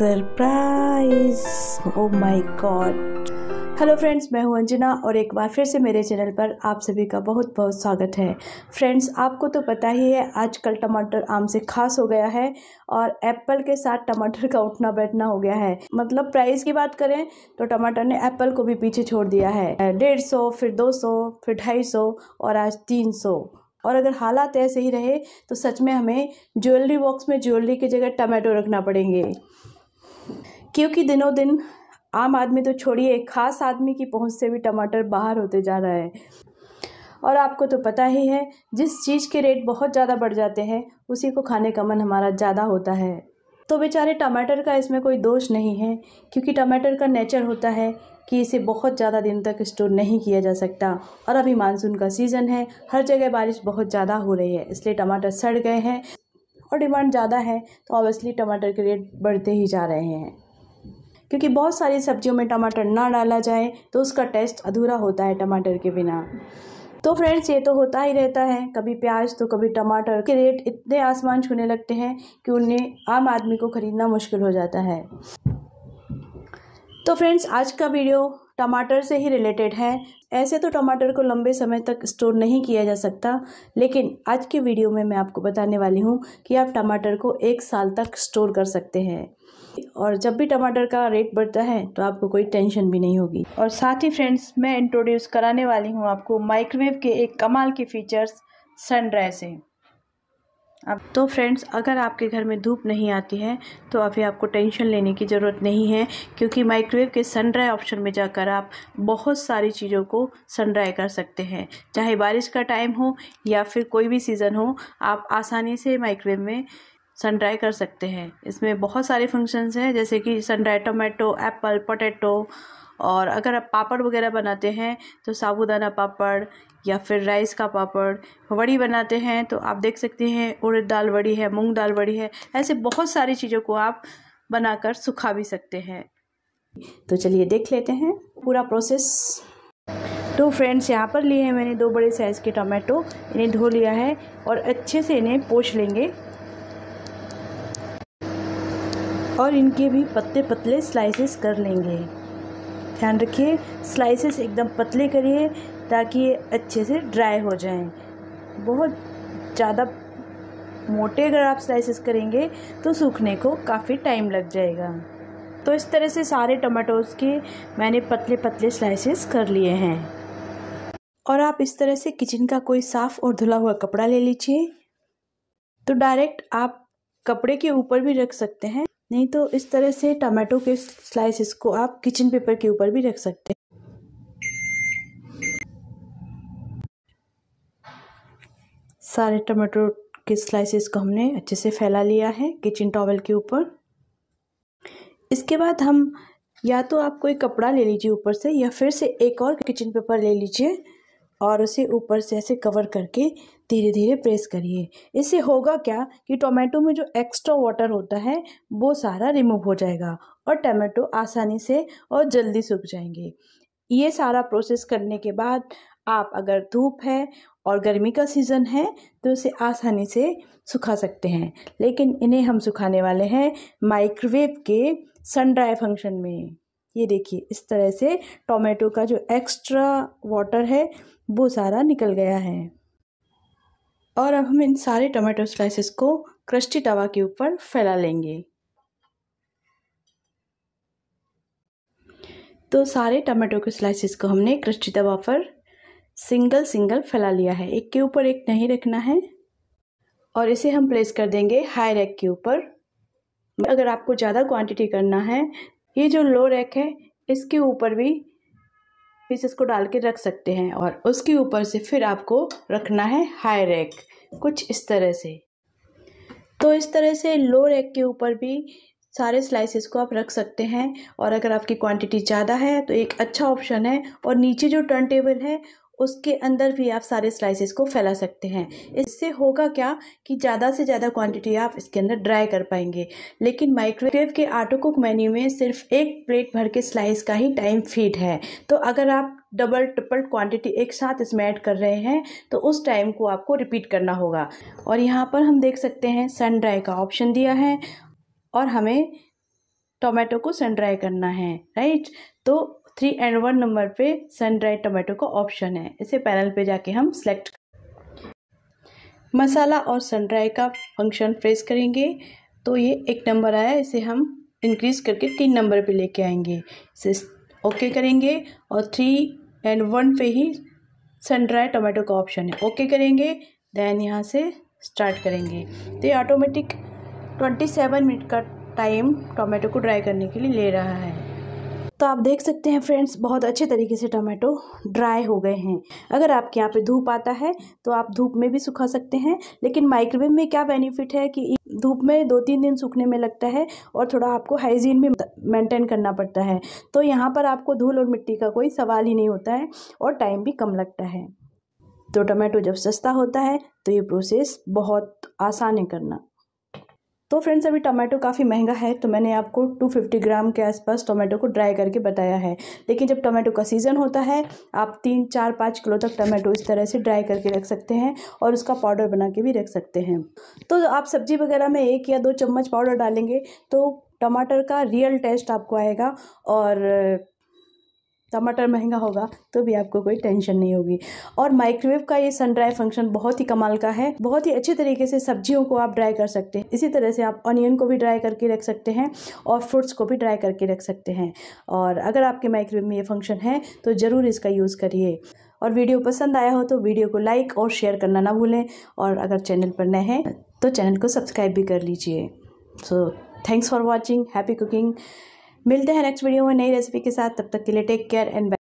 surprise oh my god hello friends मैं हूं अंजना और एक बार फिर से मेरे चैनल पर आप सभी का बहुत बहुत स्वागत है फ्रेंड्स आपको तो पता ही है आजकल टमाटर आम से खास हो गया है और एप्पल के साथ टमाटर का उठना बैठना हो गया है मतलब प्राइस की बात करें तो टमाटर ने एप्पल को भी पीछे छोड़ दिया है डेढ़ सौ फिर दो सौ फिर ढाई सौ और आज तीन सौ और अगर हालात ऐसे ही रहे तो सच में हमें ज्वेलरी बॉक्स में ज्वेलरी की जगह टमाटो रखना पड़ेंगे क्योंकि दिनों दिन आम आदमी तो छोड़िए खास आदमी की पहुंच से भी टमाटर बाहर होते जा रहा है और आपको तो पता ही है जिस चीज़ के रेट बहुत ज़्यादा बढ़ जाते हैं उसी को खाने का मन हमारा ज़्यादा होता है तो बेचारे टमाटर का इसमें कोई दोष नहीं है क्योंकि टमाटर का नेचर होता है कि इसे बहुत ज़्यादा दिन तक स्टोर नहीं किया जा सकता और अभी मानसून का सीज़न है हर जगह बारिश बहुत ज़्यादा हो रही है इसलिए टमाटर सड़ गए हैं और डिमांड ज़्यादा है तो ऑब्वियसली टमाटर के रेट बढ़ते ही जा रहे हैं क्योंकि बहुत सारी सब्जियों में टमाटर ना डाला जाए तो उसका टेस्ट अधूरा होता है टमाटर के बिना तो फ्रेंड्स ये तो होता ही रहता है कभी प्याज तो कभी टमाटर के रेट इतने आसमान छूने लगते हैं कि उन्हें आम आदमी को ख़रीदना मुश्किल हो जाता है तो फ्रेंड्स आज का वीडियो टमाटर से ही रिलेटेड है ऐसे तो टमाटर को लंबे समय तक स्टोर नहीं किया जा सकता लेकिन आज के वीडियो में मैं आपको बताने वाली हूँ कि आप टमाटर को एक साल तक स्टोर कर सकते हैं और जब भी टमाटर का रेट बढ़ता है तो आपको कोई टेंशन भी नहीं होगी और साथ ही फ्रेंड्स मैं इंट्रोड्यूस कराने वाली हूँ आपको माइक्रोवेव के एक कमाल के फीचर्स सनड्राई से अब तो फ्रेंड्स अगर आपके घर में धूप नहीं आती है तो अभी आपको टेंशन लेने की ज़रूरत नहीं है क्योंकि माइक्रोवेव के सनड्राई ऑप्शन में जाकर आप बहुत सारी चीज़ों को सनड्राई कर सकते हैं चाहे बारिश का टाइम हो या फिर कोई भी सीज़न हो आप आसानी से माइक्रोवेव में सन ड्राई कर सकते हैं इसमें बहुत सारे फंक्शंस हैं जैसे कि sun dry tomato apple potato और अगर आप पापड़ वगैरह बनाते हैं तो साबुदाना पापड़ या फिर राइस का पापड़ वड़ी बनाते हैं तो आप देख सकते हैं उड़द दाल वड़ी है मूंग दाल वड़ी है ऐसे बहुत सारी चीज़ों को आप बनाकर सुखा भी सकते हैं तो चलिए देख लेते हैं पूरा प्रोसेस तो फ्रेंड्स यहाँ पर लिए हैं मैंने दो बड़े साइज़ के टमाटो इन्हें धो लिया है और अच्छे से इन्हें पोछ लेंगे और इनके भी पतले पतले स्लाइसेस कर लेंगे ध्यान रखिए स्लाइसेस एकदम पतले करिए ताकि ये अच्छे से ड्राई हो जाएं बहुत ज़्यादा मोटे अगर आप स्लाइसेस करेंगे तो सूखने को काफ़ी टाइम लग जाएगा तो इस तरह से सारे टमाटोज़ के मैंने पतले पतले स्लाइसेस कर लिए हैं और आप इस तरह से किचन का कोई साफ़ और धुला हुआ कपड़ा ले लीजिए तो डायरेक्ट आप कपड़े के ऊपर भी रख सकते हैं नहीं तो इस तरह से टमाटो के स्लाइसिस को आप किचन पेपर के ऊपर भी रख सकते हैं सारे टमाटो के स्लाइसिस को हमने अच्छे से फैला लिया है किचन टॉवल के ऊपर इसके बाद हम या तो आप कोई कपड़ा ले लीजिए ऊपर से या फिर से एक और किचन पेपर ले लीजिए और उसे ऊपर से ऐसे कवर करके धीरे धीरे प्रेस करिए इससे होगा क्या कि टोमेटो में जो एक्स्ट्रा वाटर होता है वो सारा रिमूव हो जाएगा और टमाटो आसानी से और जल्दी सूख जाएंगे ये सारा प्रोसेस करने के बाद आप अगर धूप है और गर्मी का सीज़न है तो इसे आसानी से सुखा सकते हैं लेकिन इन्हें हम सुखाने वाले हैं माइक्रोवेव के सन ड्राई फंक्शन में ये देखिए इस तरह से टोमेटो का जो एक्स्ट्रा वाटर है वो सारा निकल गया है और अब हम इन सारे टोमेटो स्लाइसेस को क्रस्टी तवा के ऊपर फैला लेंगे तो सारे टमाटो के स्लाइसेस को हमने क्रस्टी तवा पर सिंगल सिंगल फैला लिया है एक के ऊपर एक नहीं रखना है और इसे हम प्लेस कर देंगे हाई रैक के ऊपर अगर आपको ज़्यादा क्वांटिटी करना है ये जो लो रैक है इसके ऊपर भी पीसेस को डाल के रख सकते हैं और उसके ऊपर से फिर आपको रखना है हाई रैक कुछ इस तरह से तो इस तरह से लो रैक के ऊपर भी सारे स्लाइसेस को आप रख सकते हैं और अगर आपकी क्वांटिटी ज़्यादा है तो एक अच्छा ऑप्शन है और नीचे जो टर्न टेबल है उसके अंदर भी आप सारे स्लाइसेस को फैला सकते हैं इससे होगा क्या कि ज़्यादा से ज़्यादा क्वांटिटी आप इसके अंदर ड्राई कर पाएंगे लेकिन माइक्रोवेव के ऑटो कुक मेन्यू में सिर्फ एक प्लेट भर के स्लाइस का ही टाइम फीड है तो अगर आप डबल ट्रिपल क्वांटिटी एक साथ इसमें ऐड कर रहे हैं तो उस टाइम को आपको रिपीट करना होगा और यहाँ पर हम देख सकते हैं सन ड्राई का ऑप्शन दिया है और हमें टोमेटो को सन ड्राई करना है राइट तो थ्री एंड वन नंबर पे सन ड्राइड टमाटो का ऑप्शन है इसे पैनल पे जाके हम सेलेक्ट मसाला और सन ड्राई का फंक्शन प्रेस करेंगे तो ये एक नंबर आया इसे हम इंक्रीज़ करके तीन नंबर पे लेके आएंगे इसे ओके करेंगे और थ्री एंड वन पे ही सन ड्राई टोमेटो का ऑप्शन है ओके करेंगे देन यहाँ से स्टार्ट करेंगे तो ये ऑटोमेटिक ट्वेंटी सेवन मिनट का टाइम टोमेटो को ड्राई करने के लिए ले रहा है तो आप देख सकते हैं फ्रेंड्स बहुत अच्छे तरीके से टमाटो ड्राई हो गए हैं अगर आपके यहाँ पे धूप आता है तो आप धूप में भी सुखा सकते हैं लेकिन माइक्रोवेव में क्या बेनिफिट है कि धूप में दो तीन दिन सूखने में लगता है और थोड़ा आपको हाइजीन भी मेंटेन करना पड़ता है तो यहाँ पर आपको धूल और मिट्टी का कोई सवाल ही नहीं होता है और टाइम भी कम लगता है तो टमाटो जब सस्ता होता है तो ये प्रोसेस बहुत आसान है करना तो फ्रेंड्स अभी टमाटो काफ़ी महंगा है तो मैंने आपको 250 ग्राम के आसपास टमाटो को ड्राई करके बताया है लेकिन जब टमाटो का सीज़न होता है आप तीन चार पाँच किलो तक टमाटो इस तरह से ड्राई करके रख सकते हैं और उसका पाउडर बना के भी रख सकते हैं तो आप सब्ज़ी वगैरह में एक या दो चम्मच पाउडर डालेंगे तो टमाटर का रियल टेस्ट आपको आएगा और टमाटर महंगा होगा तो भी आपको कोई टेंशन नहीं होगी और माइक्रोवेव का ये सन ड्राई फंक्शन बहुत ही कमाल का है बहुत ही अच्छे तरीके से सब्जियों को आप ड्राई कर सकते हैं इसी तरह से आप ऑनियन को भी ड्राई करके रख सकते हैं और फ्रूट्स को भी ड्राई करके रख सकते हैं और अगर आपके माइक्रोवेव में ये फंक्शन है तो ज़रूर इसका यूज़ करिए और वीडियो पसंद आया हो तो वीडियो को लाइक और शेयर करना ना भूलें और अगर चैनल पर नए हैं तो चैनल को सब्सक्राइब भी कर लीजिए so thanks for watching happy cooking मिलते हैं नेक्स्ट वीडियो में नई रेसिपी के साथ तब तक के लिए टेक केयर एंड